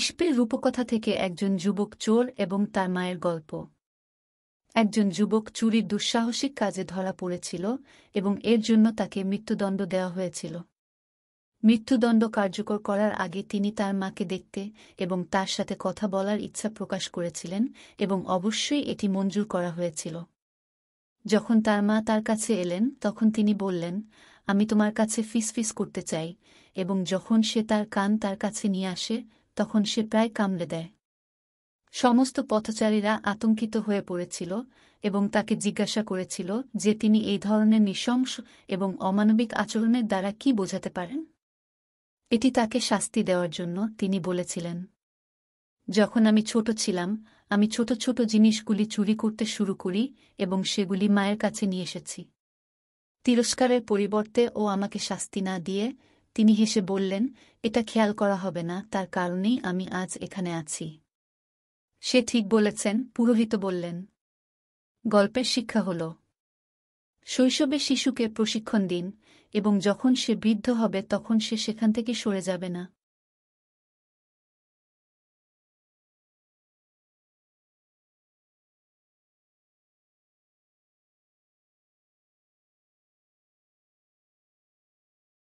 ইস্পের রূপকথা থেকে একজন যুবক চোর এবং তার মায়ের গল্প একজন যুবক চুরির দুঃসাহসিক কাজে ধরা পড়েছিল এবং এর জন্য তাকে মৃত্যুদণ্ড দেওয়া হয়েছিল মৃত্যুদণ্ড কার্যকর করার আগে তিনি তার মাকে দেখতে এবং তার সাথে কথা বলার ইচ্ছা প্রকাশ করেছিলেন এবং অবশ্যই এটি মঞ্জুর করা হয়েছিল যখন তার মা তার কাছে এলেন তখন তিনি বললেন আমি তোমার কাছে ফিস ফিস করতে চাই এবং যখন সে তার কান তার কাছে নিয়ে আসে তখন সে প্রায় কামড়ে দেয় সমস্ত পথচারীরা আতঙ্কিত হয়ে পড়েছিল এবং তাকে জিজ্ঞাসা করেছিল যে তিনি এই ধরনের নৃশংস এবং অমানবিক আচরণের দ্বারা কি বোঝাতে পারেন এটি তাকে শাস্তি দেওয়ার জন্য তিনি বলেছিলেন যখন আমি ছোট ছিলাম আমি ছোট ছোট জিনিসগুলি চুরি করতে শুরু করি এবং সেগুলি মায়ের কাছে নিয়ে এসেছি তিরস্কারের পরিবর্তে ও আমাকে শাস্তি না দিয়ে তিনি হেসে বললেন এটা খেয়াল করা হবে না তার কারণেই আমি আজ এখানে আছি সে ঠিক বলেছেন পুরোহিত বললেন গল্পের শিক্ষা হল শৈশবে শিশুকে প্রশিক্ষণ দিন এবং যখন সে বৃদ্ধ হবে তখন সে সেখান থেকে সরে যাবে না